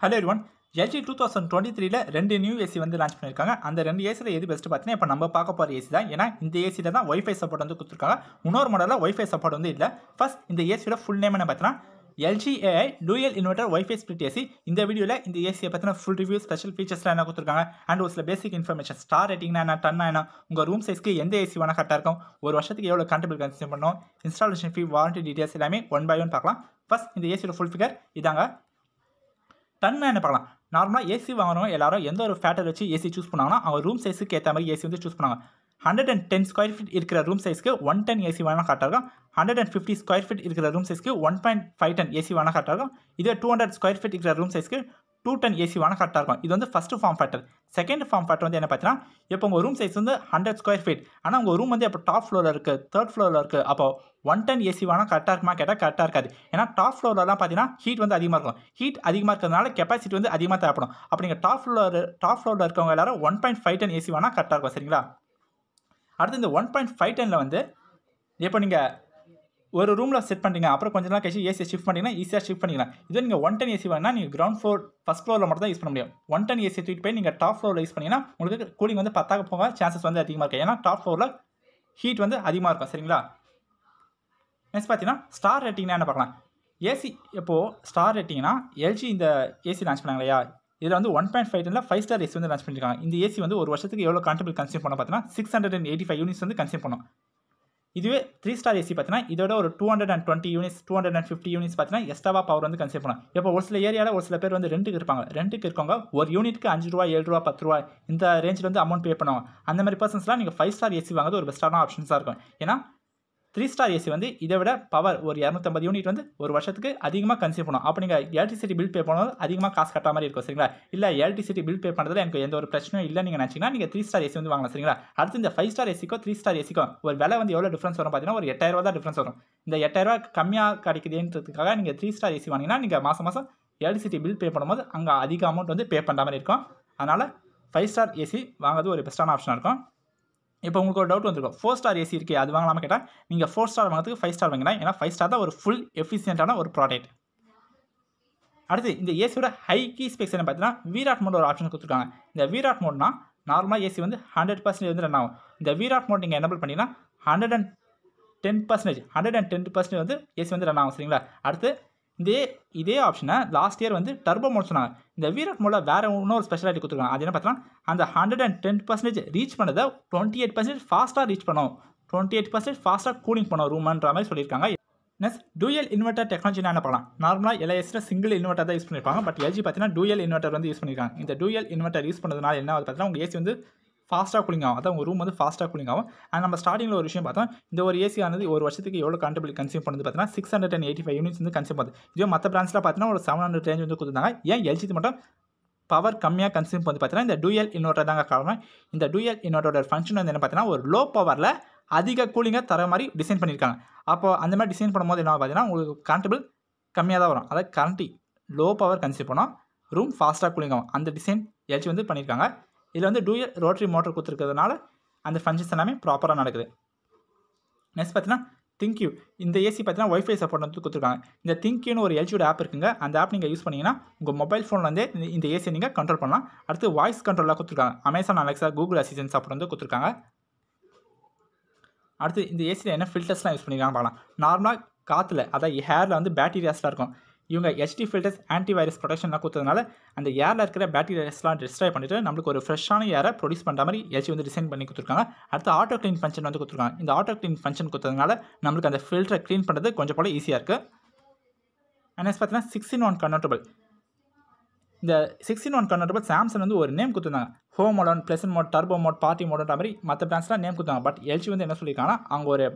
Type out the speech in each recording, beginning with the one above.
hello one LG two thousand twenty த்ரீல ரெண்டு new AC வந்து லான்ச் பண்ணியிருக்காங்க அந்த ரெண்டு ஏசியில் எது பெஸ்ட் பார்த்தீங்கன்னா இப்போ நம்ம பார்க்க போகிற ஏசி தான் ஏன்னா இந்த ஏசியில் தான் ஒய்ஃபை சப்போர்ட் வந்து கொடுத்துருக்காங்க இன்னொரு மாடலில் ஒய்ஃபை சப்போர்ட் வந்து இல்லை ஃபஸ்ட் இந்த ஏசியோட ஃபுல் நேம் என்ன பார்த்தீங்கன்னா AI dual inverter wifi split AC இந்த வீடியோவில் இந்த ஏசியை பற்றின ஃபுல் ரிவ்யூ ஸ்பெஷல் ஃபீச்சர்ஸ்லாம் என்ன கொடுத்துருக்காங்க அண்ட் ஒரு சில பேசிக் இன்ஃபர்மேஷன் ஸ்டார் ரேட்டிங்னா என்ன டன்னா என்ன உங்கள் ரூம் சைஸ்க்கு எந்த ஏசி வேணால் கரெக்டாக இருக்கும் ஒரு வருஷத்துக்கு எவ்வளோ கண்டிப்பாக கன்சியூம் பண்ணணும் இன்ஸ்டாலேஷன் ஃபீ வாரண்டி டீட்டெயில்ஸ் எல்லாமே ஒன் பை ஒன் பார்க்கலாம் ஃபஸ்ட் இந்த ஏசியோட ஃபுல் ஃபிகர் இதாங்க டன்னாக என்ன பார்க்கலாம் நார்மலாக ஏசி வாங்குறவங்க எல்லாரும் எந்த ஒரு ஃபேட்டர் வச்சு ஏசி சூஸ் பண்ணாங்கன்னா அவங்க ரூம் சைஸுக்கு ஏற்ற மாதிரி ஏசி வந்து சூஸ் பண்ணாங்க hundred and ten square feet இருக்கிற ரூம் சைஸ்க்கு ஒன் டென் ஏசி வேணால் காட்டாகும் hundred and fifty square feet இருக்கிற ரூம் சைஸ்க்கு one point five ton AC வேணால் காட்டாகும் இதே டூ ஹண்ட்ரட் ஸ்கொயர் ஃபீட் இருக்கிற ரூம் சைஸ்க்கு டூ டென் ஏசி வேணால் கரெக்டாக இருக்கும் இது வந்து first form factor second form factor வந்து என்ன பார்த்தீங்கன்னா இப்போ உங்கள் ரூம் சைஸ் வந்து ஹண்ட்ரட் ஸ்கொயர் ஃபீட் ஆனால் உங்கள் ரூம் வந்து இப்போ டாப் ஃப்ளோரில் இருக்குது தேர்ட் ஃப்ளோரில் இருக்குது அப்போ ஒன் டென் ஏசி வேணால் கரெக்டாக இருக்குமா கேட்டால் கரெக்டாக இருக்காது ஏன்னா டாப் ஃப்ளோர்லாம் பார்த்தீங்கன்னா ஹீட் வந்து அதிகமாக இருக்கும் ஹீட் அதிகமாக இருக்கிறதுனால கெப்பாசிட்டி வந்து அதிகமாக தேவைப்படும் அப்போ நீங்கள் டாப் ஃப்ளோர் டாப் ஃப்ளோரில் இருக்கவங்க எல்லாரும் one point five ton AC வேணால் கரெக்டாக இருக்கும் சரிங்களா அடுத்து இந்த ஒன் பாயிண்ட் ஃபைவ் டெனில் வந்து இப்போ நீங்கள் ஒரு ரூமில் செட் பண்ணுறீங்க அப்புறம் கொஞ்ச நாள் கழிச்சு ஏசியை ஷிஃப்ட் பண்ணிங்கன்னா ஈஸியாக ஷிஃப்ட் பண்ணிக்கலாம் இதுவே நீங்கள் ஒன் டென் ஏசி வேணால் நீங்கள் கிரௌண்ட் ஃப்ளோர் ஃபஸ்ட் ஃப்ளோரில் மட்டும் தான் யூஸ் பண்ண முடியும் ஒன் டென் ஏசி தூக்கிட்டு போய் நீங்கள் டாப் ஃப்ளோரில் யூஸ் பண்ணிங்கன்னா உங்களுக்கு கூலிங் வந்து பத்தாக போக சான்சஸ் வந்து அதிகமாக இருக்கும் ஏன்னா டாப் ஃப்ளோரில் ஹீட் வந்து அதிகமாக இருக்கும் சரிங்களா நெக்ஸ்ட் பார்த்தீங்கன்னா ஸ்டார் ரேட்டிங்னா என்ன பார்க்கலாம் ஏசி எப்போது ஸ்டார் ரேட்டிங்னா எல்ஜி இந்த ஏசி லான்ச் பண்ணாங்க இல்லையா இதில் வந்து ஒன் பாயிண்ட் ஃபைவ் டென்ல ஃபைவ் ஸ்டார் ஏசி வந்து லான்ச் பண்ணியிருக்காங்க இந்த ஏசி வந்து ஒரு வருஷத்துக்கு எவ்வளோ கான்ட்ரிபிள் கன்சியூம் பண்ண பார்த்தீங்கன்னா six hundred and eighty five units வந்து கன்சியூம் பண்ணும் இதுவே த்ரீ ஸ்டார் ஏசி பார்த்தீங்கன்னா இதோட ஒரு two hundred and twenty units two hundred and fifty units பார்த்தீங்கன்னா எக்ஸ்ட்ராவாக பவர் வந்து கன்சியூம் பண்ணும் இப்போ ஒரு சில ஏரியாவில் ஒரு சில பேர் வந்து ரெண்டுக்கு இருப்பாங்க ரெண்டுக்கு இருக்கவங்க ஒரு யூனிட்க்கு அஞ்சு ரூபா ஏழு ரூபா பத்து ரூபா இந்த ரேஞ்சில் வந்து அமௌண்ட் பே பண்ணுவாங்க அந்த மாதிரி பர்சன்ஸ்லாம் நீங்கள் ஃபைவ் ஸ்டார் ஏசி வாங்குறது ஒரு பெஸ்ட்டான ஆப்ஷன்ஸாக இருக்கும் ஏன்னா த்ரீ ஸ்டார் ஏசி வந்து இதை விட பவர் ஒரு இரநூத்தம்பது யூனிட் வந்து ஒரு வருஷத்துக்கு அதிகமாக கன்சியூம் பண்ணும் அப்போ நீங்கள் எலக்ட்ரிசிட்டி பில் பே பண்ணுவது அதிகமாக காசு கட்ட மாதிரி இருக்கும் சரிங்களா இல்லை எலக்ட்ரிசிட்டி பில் பே பண்ணுறதுல எனக்கு எந்த ஒரு பிரச்சனையும் இல்லை நீங்கள் நினச்சிங்கன்னா நீங்கள் த்ரீ ஸ்டார் ஏசி வந்து வாங்கலாம் சரிங்களா அடுத்து இந்த ஃபைவ் ஸ்டார் ஏசிக்கோ த்ரீ ஸ்டார் ஏசிக்கோ ஒரு விலை வந்து எவ்வளோ டிஃப்ரென்ஸ் வரும் பார்த்தீங்கன்னா ஒரு எட்டாயிரரூவா தான் டிஃப்ரென்ஸ் வரும் இந்த எட்டாயிரரூவா கம்மியாக கிடைக்குதுன்றதுக்காக நீங்கள் த்ரீ ஸ்டார் ஏசி வாங்கினா நீங்கள் மாதம் மாதம் எலக்ட்ரிசிட்டி பில் பே பண்ணும்போது அங்கே அதிக அமௌண்ட் வந்து பே பண்ணுற மாதிரி இருக்கும் அதனால் ஃபைவ் ஸ்டார் ஏசி வாங்குறது ஒரு பெஸ்ட்டான ஆப்ஷனாக இருக்கும் இப்போ உங்களுக்கு ஒரு டவுட் வந்துருக்கும் ஃபோர் ஸ்டார் ஏசி இருக்குது அது வாங்கலாம் கேட்டால் நீங்கள் ஃபோர் ஸ்டார் வாங்கிறதுக்கு ஃபைவ் ஸ்டார் வாங்கினா ஏன்னா ஃபைவ் ஸ்டார் தான் ஒரு ஃபுல் எஃபிஷியண்ட்டான ஒரு ப்ராடக்ட் அடுத்து இந்த ஏசியோட ஹை கீ ஸ்பெக்ஸ் என்ன பார்த்தீங்கன்னா வீராட் மோட் ஒரு ஆப்ஷன் கொடுத்துருக்காங்க இந்த வீராட் மோட்னா நார்மலாக ஏசி வந்து ஹண்ட்ரட் பர்சன்டேஜ் வந்து ரன் ஆகும் இந்த வீராட் மோட் நீங்கள் எனபிள் பண்ணிங்கன்னா hundred and ten percentage hundred and ten percentage வந்து ஏசி வந்து ரன் ஆகும் சரிங்களா அடுத்து இதே இதே ஆப்ஷனை லாஸ்ட் இயர் வந்து டர்போ மோட் சொன்னாங்க இந்த வீரட் மோடில் வேறு இன்னொரு ஸ்பெஷாலிட்டி கொடுத்துருக்காங்க அது என்ன பார்த்தோம்னா அந்த hundred and ten percentage reach பண்ணதை டுவெண்ட்டி எயிட் பர்சன்டேஜ் ஃபாஸ்ட்டாக ரீச் பண்ணும் டுவெண்ட்டி எயிட் பர்சன்டேஜ் ஃபாஸ்ட்டாக கூலிங் பண்ணும் ரூம்ன்ற மாதிரி சொல்லியிருக்காங்க நெக்ஸ்ட் டூயல் இன்வெர்ட்டர் டெக்னாலஜி என்ன பண்ணலாம் நார்மலாக எஸ்ட்ரா சிங்கிள் இன்வெர்டர் தான் யூஸ் பண்ணியிருப்பாங்க பட் எல்ஜி பார்த்தீங்கன்னா டூயல் இன்வெர்ட்டர் வந்து யூஸ் பண்ணியிருக்காங்க இந்த டூயல் இன்வெர்ட்டர் யூஸ் பண்ணுறதுனால என்ன பார்த்தீங்கன்னா உங்கள் ஏசி வந்து ஃபாஸ்ட்டாக கூலிங் ஆகும் அதான் உங்கள் ரூம் வந்து ஃபாஸ்ட்டாக கூலிங் ஆகும் அண்ட் நம்ம ஸ்டார்டிங்கில் ஒரு விஷயம் பார்த்தோம் இந்த ஒரு ஏசி ஆனது ஒரு வருஷத்துக்கு எவ்வளோ கண்டபிள் கன்சியூம் பண்ணது பார்த்தீங்கன்னா six hundred and eighty five units வந்து கன்சியூம் பண்ணுது இதுவே மற்ற பிரான்ச்சில் பார்த்தீங்கன்னா ஒரு செவன் ஹண்ட்ரட் ரேஞ்ச் வந்து கொடுத்துருந்தாங்க ஏன் எல்ஜிக்கு மட்டும் பவர் கம்மியாக கன்சியூம் பண்ணி பார்த்தீங்கன்னா இந்த டூயல் இன்வெர்டர் தாங்க காரணம் இந்த டூயல் இன்வெர்ட்டரோட ஃபங்க்ஷன் வந்து என்ன பார்த்தீங்கன்னா ஒரு லோ பவரில் அதிக கூலிங்காக தர மாதிரி டிசைன் பண்ணியிருக்காங்க அப்போ அந்த மாதிரி டிசைன் பண்ணும்போது என்ன பார்த்தீங்கன்னா உங்களுக்கு கரண்ட்டுபிள் கம்மியாக தான் வரும் அதாவது கரண்ட்டு லோ பவர் கன்சியூம் பண்ணோம் ரூம் ஃபாஸ்ட்டாக கூலிங் ஆகும் அந்த டிசைன் எல்ஜி வந்து பண்ணியிருக்காங்க இதில் வந்து டூயல் ரோட்ரி மோட்டர் கொடுத்துருக்கிறதுனால அந்த ஃபங்க்ஷன்ஸ் எல்லாமே ப்ராப்பராக நடக்குது நெக்ஸ்ட் பார்த்தீங்கன்னா திங்க்யூ இந்த ஏசி பார்த்தீங்கன்னா ஒய்ஃபை சப்போர்ட் வந்து கொடுத்துருக்காங்க இந்த திங்க்யூன்னு ஒரு எல்ஜியோட ஆப் இருக்குங்க அந்த ஆப் நீங்கள் யூஸ் பண்ணிங்கன்னா உங்கள் மொபைல் ஃபோனில் வந்து இந்த ஏசியை நீங்கள் கண்ட்ரோல் பண்ணலாம் அடுத்து வாய்ஸ் கண்ட்ரோலாக கொடுத்துருக்காங்க Amazon Alexa Google Assistant support வந்து கொடுத்துருக்காங்க அடுத்து இந்த ஏசியில் என்ன ஃபில்டர்ஸ்லாம் யூஸ் பண்ணிக்கலாம் பார்க்கலாம் நார்மலாக காற்றுல அதாவது ஹேரில் வந்து பேக்டீரியாஸ்லாம் இருக்கும் இவங்க ஹெச்டி ஃபில்டர்ஸ் ஆன்டி வைரஸ் ப்ரொடக்ஷன்லாம் கொடுத்ததுனால அந்த ஏரில் இருக்கிற பேக்டீரியாஸ்லாம் டிஸ்ட்ராய் பண்ணிவிட்டு நம்மளுக்கு ஒரு ஃப்ரெஷ்ஷான ஏரை ப்ரொடியூஸ் பண்ணுற மாதிரி ஹெச்டி வந்து டிசைன் பண்ணி கொடுத்துருக்காங்க அடுத்து ஆட்டோ க்ளீன் ஃபங்க்ஷன் வந்து கொடுத்துருக்காங்க இந்த ஆட்டோ க்ளீன் ஃபங்க்ஷன் கொடுத்ததுனால நம்மளுக்கு அந்த ஃபில்டரை க்ளீன் பண்ணுறது கொஞ்சம் போல ஈஸியாக இருக்குது அண்ட் பார்த்தீங்கன்னா சிக்ஸ்டின் ஒன் கன்வெர்ட்டபிள் இந்த சிக்ஸ்டின் ஒன் கன்வெர்ட்டபிள் சாம்சங் வந்து ஒரு நேம் கொடுத்துருந்தாங்க ஹோம் மோடோன் pleasant mode turbo mode party மோடோன்ற மாதிரி மற்ற பிராண்ட்ஸ்லாம் நேம் கொடுத்தாங்க பட் எல்ஜி வந்து என்ன சொல்லியிருக்காங்கன்னா அவங்க ஒரு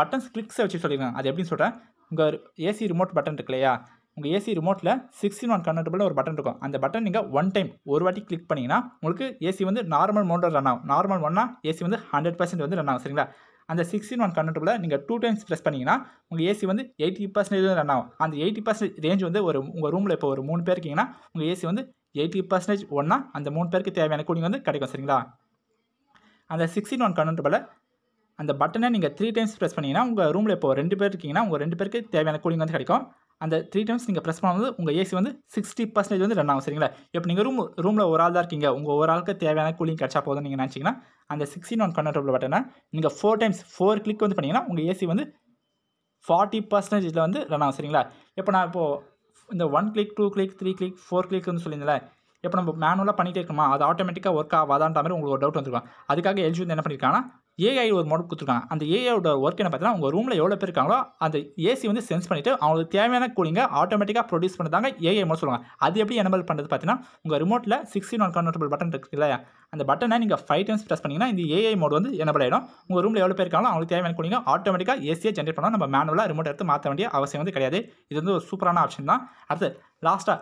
பட்டன்ஸ் கிளிக்ஸை வச்சு சொல்லியிருக்காங்க அது எப்படின்னு சொல்கிறேன் உங்கள் ஏசி ரிமோட் பட்டன் இருக்கு இல்லையா உங்கள் ஏசி ரிமோட்டில் சிக்ஸ்டின் ஒன் கன்வெர்டபிள் ஒரு பட்டன் இருக்கும் அந்த பட்டன் நீங்கள் ஒன் டைம் ஒரு வாட்டி கிளிக் பண்ணிங்கன்னா உங்களுக்கு ஏசி வந்து நார்மல் மோட்டர் ரன் ஆகும் நார்மல் ஒன்னா ஏசி வந்து ஹண்ட்ரட் பர்சன்ட் வந்து ரன் ஆகும் சரிங்களா அந்த சிக்ஸ்டின் ஒன் கன்வெர்டபிளை நீங்கள் டூ டைம்ஸ் ப்ரெஸ் பண்ணிங்கன்னா உங்கள் ஏசி வந்து எயிட்டி பர்சன்டேஜ் ரன் ஆகும் அந்த எயிட்டி பர்சன்டேஜ் ரேஞ்ச் வந்து ஒரு உங்கள் ரூமில் இப்போ ஒரு மூணு பேர் இருக்கீங்கன்னா உங்கள் ஏசி வந்து எயிட்டி பர்சன்டேஜ் ஒன்னா அந்த மூணு பேருக்கு தேவையான கூலிங் வந்து கிடைக்கும் சரிங்களா அந்த சிக்ஸ்டின் ஒன் கன்வெர்டபிளை அந்த பட்டனை நீங்கள் த்ரீ டைம்ஸ் ப்ரெஸ் பண்ணிங்கன்னா உங்கள் ரூமில் இப்போ ரெண்டு பேர் இருக்கீங்கன்னா உங்கள் ரெண்டு பேருக்கு தேவையான கூலிங் வந்து கிடைக்கும் அந்த த்ரீ டைம்ஸ் நீங்கள் ப்ரெஸ் பண்ணும்போது உங்கள் ஏசி வந்து சிக்ஸ்டி பர்சன்டேஜ் வந்து ரன் ஆகும் சரிங்களா இப்போ நீங்கள் ரூம் ரூமில் ஒரு ஆள் தான் இருக்கீங்க உங்கள் ஒரு ஆளுக்கு தேவையான கூலிங் கிடச்சா போதும் நீங்கள் நினச்சிங்கன்னா அந்த சிக்ஸ்டின் ஒன் கன்வெர்டபிள் பட்டனை நீங்கள் ஃபோர் டைம்ஸ் ஃபோர் கிளிக் வந்து பண்ணிங்கன்னா உங்கள் ஏசி வந்து ஃபார்ட்டி பர்சன்டேஜில் வந்து ரன் ஆகும் சரிங்களா இப்போ நான் இப்போது இந்த one click two click three click four click வந்து சொல்லியிருந்தேன் இப்போ நம்ம மேனுவலாக பண்ணிகிட்டே இருக்கோமா அது ஆட்டோமேட்டிக்காக ஒர்க் ஆகாதான்ற மாதிரி உங்களுக்கு ஒரு டவுட் வந்துருக்காங்க அதுக்காக எல்ஜி வந்து என்ன பண்ணியிருக்காங்கன்னா ஏஐ ஒரு மோட் கொடுத்துருக்காங்க அந்த ஏஐட ஒர்க் என்ன பார்த்தீங்கன்னா உங்கள் ரூமில் எவ்வளோ பேர் இருக்காங்களோ அந்த ஏசி வந்து சென்ஸ் பண்ணிவிட்டு அவங்களுக்கு தேவையான கூலிங்கை ஆட்டோமேட்டிக்காக ப்ரொடியூஸ் பண்ணுறாங்க ஏஐ மோட் சொல்லுவாங்க அது எப்படி எனபிள் பண்ணுறது பார்த்தீங்கன்னா உங்கள் ரிமோட்டில் சிக்ஸ்டி ஒன் கன்வெர்ட்டபிள் பட்டன் இருக்குது இல்லையா அந்த பட்டனை நீங்கள் ஃபைவ் டைம்ஸ் ப்ரெஸ் பண்ணிங்கன்னா இந்த ஏஐ மோட் வந்து எனபிள் ஆகிடும் உங்கள் ரூமில் எவ்வளோ பேர் இருக்காங்களோ அவங்களுக்கு தேவையான கூலிங்க ஆட்டோமேட்டிக்காக ஏசியை ஜென்ரேட் பண்ணோம் நம்ம மேனுவலாக ரிமோட் எடுத்து மாற்ற வேண்டிய அவசியம் வந்து கிடையாது இது வந்து ஒரு சூப்பரான ஆப்ஷன் தான் அடுத்து லாஸ்ட்டாக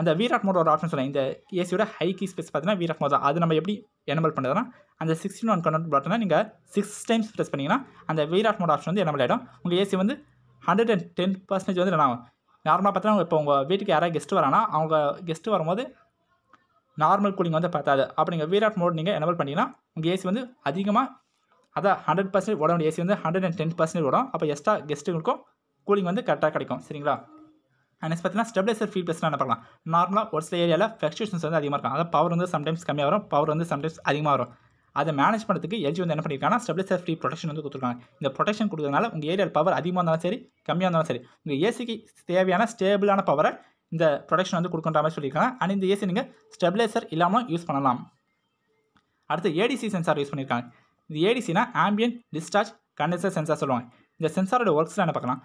அந்த மோட் ஒரு ஆப்ஷன் சொன்னேன் இந்த ஏசியோட ஹை கீ ஸ்பெஸ் பார்த்தீங்கன்னா விராட் மோட் தான் அது நம்ம எப்படி எனபிள் பண்ணுறதுனா அந்த சிக்ஸ்டின் ஒன் கன்வெர்ட் பட்டனை நீங்கள் சிக்ஸ் டைம்ஸ் ப்ரெஸ் பண்ணிங்கன்னா அந்த விராட் மோட் ஆப்ஷன் வந்து எனபிள் ஆகிடும் உங்கள் ஏசி வந்து ஹண்ட்ரட் அண்ட் டென் பர்சன்டேஜ் வந்து நான் நார்மலாக பார்த்தீங்கன்னா இப்போ உங்கள் வீட்டுக்கு யாராவது கெஸ்ட்டு வரானா அவங்க கெஸ்ட்டு வரும்போது நார்மல் கூலிங் வந்து பார்த்தாது அப்போ நீங்கள் விராட் மோட் நீங்கள் எனபிள் பண்ணிங்கன்னா உங்கள் ஏசி வந்து அதிகமாக அதான் ஹண்ட்ரட் பர்சன்டேஜ் ஓட ஏசி வந்து ஹண்ட்ரட் அண்ட் டென் பர்சன்டேஜ் ஓடும் அப்போ எக்ஸ்ட்ரா கெஸ்ட்டுங்களுக்கும் கூலிங் வந்து கரெக்டாக கிடைக்கும் சரிங்களா நெக்ஸ்ட் பார்த்தீங்கன்னா ஸ்டெபிலைசர் ஃபீல் ப்ளஸ் என்ன பார்க்கலாம் நார்மலாக ஒரு சில ஏரியாவில் ஃப்ளக்சுவேஷன்ஸ் வந்து அதிகமாக இருக்கும் அதாவது பவர் வந்து சம்டைம்ஸ் கம்மியாக வரும் பவர் வந்து சம்டைம்ஸ் அதிகமாக வரும் அதை மேனேஜ் பண்ணுறதுக்கு எல்ஜி வந்து என்ன பண்ணியிருக்காங்கன்னா ஸ்டெபிலைசர் ஃப்ரீ ப்ரொடெக்ஷன் வந்து கொடுத்துருக்காங்க இந்த ப்ரொடெக்ஷன் கொடுத்ததுனால உங்கள் ஏரியாவில் பவர் அதிகமாக இருந்தாலும் சரி கம்மியாக இருந்தாலும் சரி உங்கள் ஏசிக்கு தேவையான ஸ்டேபிளான பவரை இந்த ப்ரொடெக்ஷன் வந்து கொடுக்குற மாதிரி சொல்லியிருக்காங்க அண்ட் இந்த ஏசி நீங்கள் ஸ்டெபிலைசர் இல்லாமல் யூஸ் பண்ணலாம் அடுத்து ஏடிசி சென்சார் யூஸ் பண்ணியிருக்காங்க இந்த ஏடிசினா ஆம்பியன் டிஸ்சார்ஜ் கண்டென்சர் சென்சார் சொல்லுவாங்க இந்த சென்சாரோட ஒர்க்ஸ்லாம் என்ன பார்க்கலாம்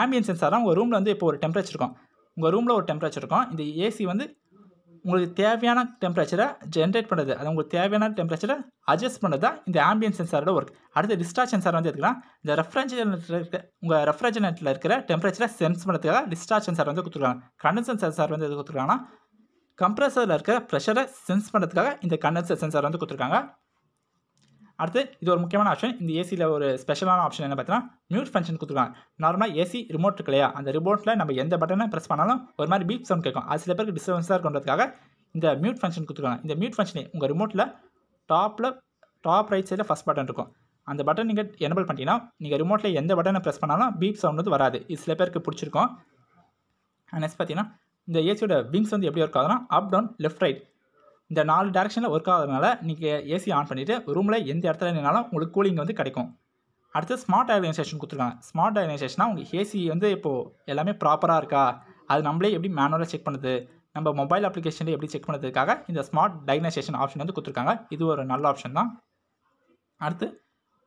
ஆம்பியன் சென்சார் தான் உங்கள் ரூமில் வந்து இப்போ ஒரு டெம்பரேச்சர் இருக்கும் உங்கள் ரூமில் ஒரு டெம்பரேச்சர் இருக்கும் இந்த ஏசி வந்து உங்களுக்கு தேவையான டெம்பரேச்சரை ஜென்ரேட் பண்ணுறது அது உங்களுக்கு தேவையான டெம்பரேச்சரை அட்ஜஸ்ட் பண்ணுறது தான் இந்த ஆம்பியன் சென்சாரோட ஒர்க் அடுத்து டிஸ்டார்ஜ் சென்சார் வந்து எடுக்கலாம் இந்த ரெஃப்ரிஜரேட்டர் இருக்க உங்கள் ரெஃப்ரிஜரேட்டரில் இருக்கிற டெம்பரேச்சரை சென்ஸ் பண்ணுறதுக்காக டிஸ்டார்ஜ் சென்சார் வந்து கொடுத்துருக்காங்க கண்டென்சன் சென்சார் வந்து எது கொடுத்துருக்காங்கன்னா கம்ப்ரஸரில் இருக்கிற ப்ரெஷரை சென்ஸ் பண்ணுறதுக்காக இந்த கண்டென்சர் சென்சார் வந்து கொடுத்துருக்காங்க அடுத்து இது ஒரு முக்கியமான ஆப்ஷன் இந்த ஏசியில் ஒரு ஸ்பெஷலான ஆப்ஷன் என்ன பார்த்தீங்கன்னா மியூட் ஃபங்க்ஷன் கொடுத்துருக்காங்க நார்மலாக ஏசி ரிமோட் இருக்கு இல்லையா அந்த ரிமோட்டில் நம்ம எந்த பட்டனை ப்ரெஸ் பண்ணாலும் ஒரு மாதிரி பீப் சவுண்ட் கேட்கும் அது சில பேருக்கு டிஸ்டர்பன்ஸாக இருக்கிறதுக்காக இந்த மியூட் ஃபங்க்ஷன் கொடுத்துருக்காங்க இந்த மியூட் ஃபங்க்ஷனே உங்கள் ரிமோட்டில் டாப்பில் டாப் ரைட் சைடில் ஃபஸ்ட் பட்டன் இருக்கும் அந்த பட்டன் நீங்கள் எனபிள் பண்ணிட்டீங்கன்னா நீங்கள் ரிமோட்டில் எந்த பட்டனை ப்ரெஸ் பண்ணாலும் பீப் சவுண்ட் வந்து வராது இது சில பேருக்கு பிடிச்சிருக்கும் நெக்ஸ்ட் பார்த்தீங்கன்னா இந்த ஏசியோட விங்ஸ் வந்து எப்படி இருக்காதுன்னா அப் டவுன் லெஃப்ட் ரைட் இந்த நாலு டேரக்ஷனில் ஒர்க் ஆகிறதுனால நீங்கள் ஏசி ஆன் பண்ணிவிட்டு ரூமில் எந்த இடத்துல இருந்தாலும் உங்களுக்கு கூலிங் வந்து கிடைக்கும் அடுத்து ஸ்மார்ட் அயனைசேஷன் கொடுத்துருக்காங்க ஸ்மார்ட் அயனைசேஷனாக உங்கள் ஏசி வந்து இப்போது எல்லாமே ப்ராப்பராக இருக்கா அது நம்மளே எப்படி மேனுவலாக செக் பண்ணுது நம்ம மொபைல் அப்ளிகேஷனில் எப்படி செக் பண்ணுறதுக்காக இந்த ஸ்மார்ட் டயனைசேஷன் ஆப்ஷன் வந்து கொடுத்துருக்காங்க இது ஒரு நல்ல ஆப்ஷன் தான் அடுத்து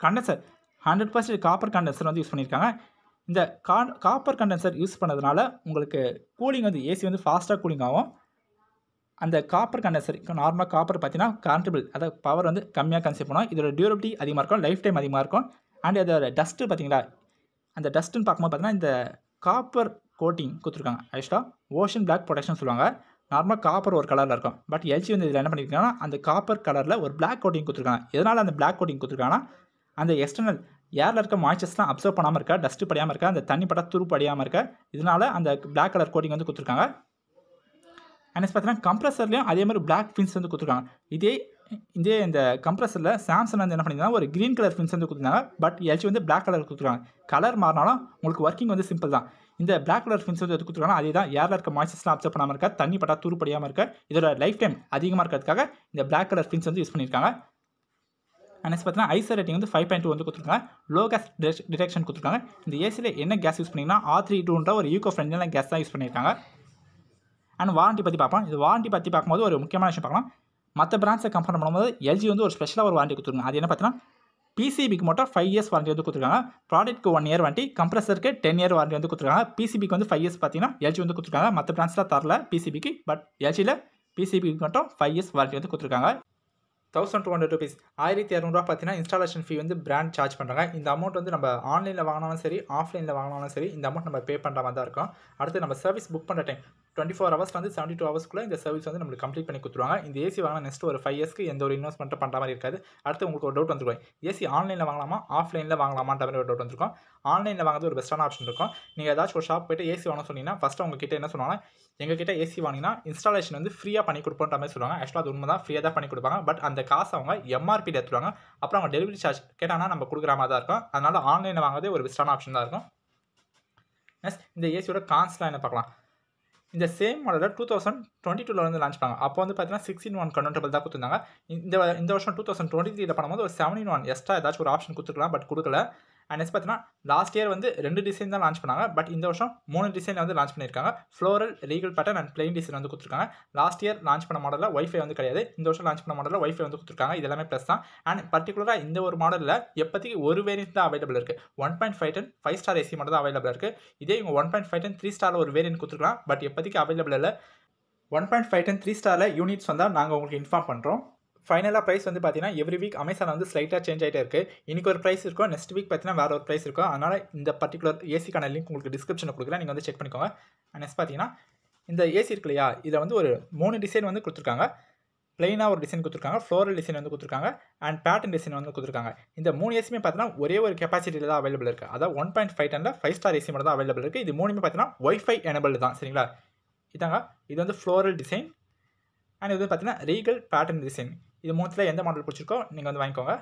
condenser hundred percent copper condenser வந்து யூஸ் பண்ணியிருக்காங்க இந்த காப்பர் கண்டென்சர் யூஸ் பண்ணதுனால உங்களுக்கு கூலிங் வந்து ஏசி வந்து ஃபாஸ்ட்டாக கூலிங் ஆகும் அந்த காப்பர் இப்போ நார்மலாக காப்பர் பார்த்தீங்கன்னா கான்ட்ரிபிள் அதை பவர் வந்து கம்மியாக கன்சியூம் பண்ணுவோம் இதோட டியூரபிலிட்டி அதிகமாக இருக்கும் லைஃப் டைம் அதிகமாக இருக்கும் அண்ட் அதோட டஸ்ட்டு பார்த்தீங்களா அந்த டஸ்ட்டுன்னு பார்க்கும்போது பார்த்தீங்கன்னா இந்த காப்பர் கோட்டிங் கொடுத்துருக்காங்க ஆக்சுவலாக ஓஷன் பிளாக் ப்ரொடக்ஷன் சொல்லுவாங்க நார்மலாக காப்பர் ஒரு கலரில் இருக்கும் பட் எல்ஜி வந்து இதில் என்ன பண்ணியிருக்காங்கன்னா அந்த காப்பர் கலரில் ஒரு பிளாக் கோட்டிங் கொடுத்துருக்காங்க எதனால் அந்த பிளாக் கோட்டிங் கொடுத்துருக்காங்கன்னா அந்த எக்ஸ்டர்னல் ஏரில் இருக்க மாய்ச்சர்ஸ்லாம் அப்சர்வ் பண்ணாமல் இருக்கா டஸ்ட்டு படியாமல் இருக்கா அந்த தண்ணி படம் துரு படியாமல் இருக்கா இதனால் அந்த பிளாக் கலர் கோட்டிங் வந்து கொடுத்துருக்காங்க நெக்ஸ்ட் பார்த்தீங்கன்னா கம்ப்ரஸர்லேயும் அதே மாதிரி பிளாக் ஃபின்ஸ் வந்து கொடுத்துருக்காங்க இதே இதே இந்த கம்ப்ரஸரில் சாம்சங் வந்து என்ன பண்ணியிருந்தாங்க ஒரு க்ரீன் கலர் ஃபின்ஸ் வந்து கொடுத்துருந்தாங்க பட் எல்ஜி வந்து பிளாக் கலர் கொடுத்துருக்காங்க கலர் மாறினாலும் உங்களுக்கு ஒர்க்கிங் வந்து சிம்பிள் தான் இந்த பிளாக் கலர் ஃபின்ஸ் வந்து கொடுத்துருக்காங்க அதே தான் ஏரில் இருக்க மாய்ச்சஸ்லாம் அப்சர்வ் பண்ணாமல் இருக்கா தண்ணி பட்டா தூருப்படியாமல் இருக்க இதோட லைஃப் டைம் அதிகமாக இருக்கிறதுக்காக இந்த பிளாக் கலர் ஃபின்ஸ் வந்து யூஸ் பண்ணியிருக்காங்க நெக்ஸ்ட் பார்த்தீங்கன்னா ஐசர் ரேட்டிங் வந்து ஃபைவ் பாயிண்ட் டூ வந்து கொடுத்துருக்காங்க லோ கேஸ் டிடெக்ஷன் கொடுத்துருக்காங்க இந்த ஏசியில் என்ன கேஸ் யூஸ் பண்ணிங்கன்னா ஆ த்ரீ டூன்ற ஒரு ஈகோ ஃப்ரெண்ட்லாம் கேஸ் தான் யூஸ் பண்ணியிருக்காங்க அண்ட் வாரண்ட்டி பற்றி பார்ப்போம் இது வாரண்ட்டி பற்றி பார்க்கும்போது ஒரு முக்கியமான விஷயம் பார்க்கலாம் மற்ற பிராண்ட்ஸை கம்பேர் பண்ணும்போது எல்ஜி வந்து ஒரு ஸ்பெஷலாக ஒரு வாரண்ட்டி கொடுத்துருங்க அது என்ன பார்த்தீங்கன்னா பிசிபிக்கு மட்டும் ஃபைவ் இயர்ஸ் வாரண்டி வந்து கொடுத்துருக்காங்க ப்ராடக்ட்க்கு ஒன் இயர் வண்டி கம்ப்ரஸருக்கு டென் இயர் வாரண்டி வந்து கொடுத்துருக்காங்க பிசிபிக்கு வந்து ஃபைவ் இயர்ஸ் பார்த்தீங்கன்னா எல்ஜி வந்து கொடுத்துருக்காங்க மற்ற பிரான்ச்சில் தரல பிசிபிக்கு பட் எல்ஜியில் பிசிபிக்கு மட்டும் ஃபைவ் இயர்ஸ் வாரண்டி வந்து கொடுத்துருக்காங்க தௌசண்ட் டூ ஹண்ட்ரட் ருபீஸ் ஆயிரத்தி இரநூறுவா பார்த்தீங்கன்னா இன்ஸ்டாலேஷன் ஃபீ வந்து பிராண்ட் சார்ஜ் பண்ணுறாங்க இந்த அமௌண்ட் வந்து நம்ம ஆன்லைனில் வாங்கினாலும் சரி ஆஃப்லைனில் வாங்கினாலும் சரி இந்த அமௌண்ட் நம்ம பே பண்ணுற மாதிரி தான் இருக்கும் அடுத்து நம்ம சர்வீஸ் புக் பண்ணுற டைம் டுவெண்ட்டி ஃபோர் ஹவர்ஸ் வந்து செவன்ட்டி டூ ஹவர்ஸ்க்குள்ளே இந்த சர்வீஸ் வந்து நம்மளுக்கு கம்ப்ளீட் பண்ணி கொடுத்துருவாங்க இந்த ஏசி வாங்கின நெக்ஸ்ட் ஒரு ஃபைவ் இயர்ஸ்க்கு எந்த ஒரு இன்வெஸ்ட்மெண்ட் பண்ணுற மாதிரி இருக்காது அடுத்து உங்களுக்கு ஒரு டவுட் வந்துருக்கும் ஏசி ஆன்லைனில் வாங்கலாமா ஆஃப்லைனில் வாங்கலாமான்ற மாதிரி ஒரு டவுட் வந்துருக்கும் ஆன்லைனில் வாங்குறது ஒரு பெஸ்ட்டான ஆப்ஷன் இருக்கும் நீங்கள் ஏதாச்சும் ஒரு ஷாப் போய்ட்டு ஏசி வாங்க சொன்னீங்கன்னா ஃபஸ்ட்டு உங்ககிட்ட என்ன சொன்னாங்கன்னா எங்ககிட்ட ஏசி வாங்கினா இன்ஸ்டாலேஷன் வந்து ஃப்ரீயாக பண்ணி கொடுப்போன்ற மாதிரி சொல்லுவாங்க ஆக்சுவலாக அது உண்மைதான் ஃப்ரீயாக தான் பண்ணி கொடுப்பாங்க பட் அந்த காசு அவங்க எம்ஆர்பியில் எடுத்துருவாங்க அப்புறம் அவங்க டெலிவரி சார்ஜ் கேட்டாங்கன்னா நம்ம கொடுக்குற மாதிரி தான் இருக்கும் அதனால் ஆன்லைனில் வாங்குறதே ஒரு பெஸ்ட்டான ஆப்ஷன் தான் இருக்கும் நெக்ஸ்ட் இந்த ஏசியோட கான்ஸ்லாம் என்ன பார்க்கலாம் இந்த சேம் மாடலில் டூ தௌசண்ட் டுவெண்ட்டி டூவில் வந்து லான்ச் பண்ணாங்க அப்போ வந்து பார்த்தீங்கன்னா இன் ஒன் கன்வெர்டபிள் தான் கொடுத்துருந்தாங்க இந்த இந்த வருஷம் டூ தௌசண்ட் டுவெண்ட்டி த்ரீல பண்ணும்போது ஒரு செவன் ஒன் எக்ஸ்ட்ரா ஏதாச்சும் ஒரு ஆப்ஷன் கொடுத்துருக்கலாம் பட் கொடுக்கல அண்ட் நெக்ஸ்ட் பார்த்தீங்கன்னா லாஸ்ட் இயர் வந்து ரெண்டு டிசைன் தான் லான்ச் பண்ணாங்க பட் இந்த வருஷம் மூணு டிசைன் வந்து லான்ச் பண்ணியிருக்காங்க floral regal pattern and plain design வந்து கொடுத்துருக்காங்க லாஸ்ட் இயர் லான்ச் பண்ண மாடலில் ஒய்ஃபை வந்து கிடையாது இந்த வருஷம் லான்ச் பண்ண மாடலில் ஒய்ஃபை வந்து கொடுத்துருக்காங்க இது எல்லாமே ப்ளஸ் தான் அண்ட் பர்டிகுலராக இந்த ஒரு மாடலில் எப்போதைக்கு ஒரு வேரியன்ட் தான் அவைலபிள் இருக்குது one point five ton five star AC மட்டும் தான் அவைலபிள் இருக்குது இதே இவங்க one point five ton three ஸ்டாரில் ஒரு வேரியன்ட் கொடுத்துருக்கலாம் பட் எப்போதைக்கு அவைலபிள் இல்லை one point five ton three ஸ்டாரில் யூனிட்ஸ் வந்தால் நாங்கள் உங்களுக்கு இன்ஃபார்ம் பண்ணுறோம் ஃபைனலாக ப்ரைஸ் வந்து பார்த்தீங்கன்னா எவ்ரி வீக் அமேசான் வந்து ஸ்லைட்டாக சேஞ்ச் ஆகிட்டே இருக்குது இன்றைக்கி ஒரு ப்ரைஸ் இருக்கும் நெக்ஸ்ட் வீக் பார்த்தீங்கன்னா வேறு ஒரு ப்ரைஸ் இருக்கும் அதனால் இந்த பர்டிகுலர் ஏசிக்கான லிங்க் உங்களுக்கு டிஸ்கிரிப்ஷனில் கொடுக்குறேன் நீங்கள் வந்து செக் பண்ணிக்கோங்க நெக்ஸ்ட் பார்த்தீங்கன்னா இந்த ஏசி இருக்கு இல்லையா இதில் வந்து ஒரு மூணு டிசைன் வந்து கொடுத்துருக்காங்க ப்ளைனாக ஒரு டிசைன் கொடுத்துருக்காங்க ஃப்ளோரல் டிசைன் வந்து கொடுத்துருக்காங்க அண்ட் பேட்டன் டிசைன் வந்து கொடுத்துருக்காங்க இந்த மூணு ஏசியுமே பார்த்தீங்கன்னா ஒரே ஒரு கெப்பாசிட்டியில் தான் அவைலபிள் இருக்குது அதாவது ஒன் பாயிண்ட் ஃபைவ் டனில் ஃபைவ் ஸ்டார் ஏசி மட்டும் தான் அவைலபிள் இருக்குது இது மூணுமே பார்த்தீங்கன்னா ஒய்ஃபை எனபிள் தான் சரிங்களா இதாங்க இது வந்து ஃப்ளோரல் டிசைன் அண்ட் இது வந்து பார்த்தீங்கன்னா ரீகல் பேட்டர்ன் டிசைன் இது மூணத்தில் எந்த மாடல் பிடிச்சிருக்கோ நீங்கள் வந்து வாங்கிக்கோங்க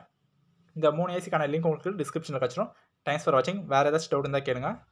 இந்த மூணு ஏசிக்கான லிங்க் உங்களுக்கு டிஸ்கிரிப்ஷனில் கிடச்சிரும் தேங்க்ஸ் ஃபார் வாட்சிங் வேறு ஏதாச்சும் டவுட் இருந்தால் கேளுங்கள்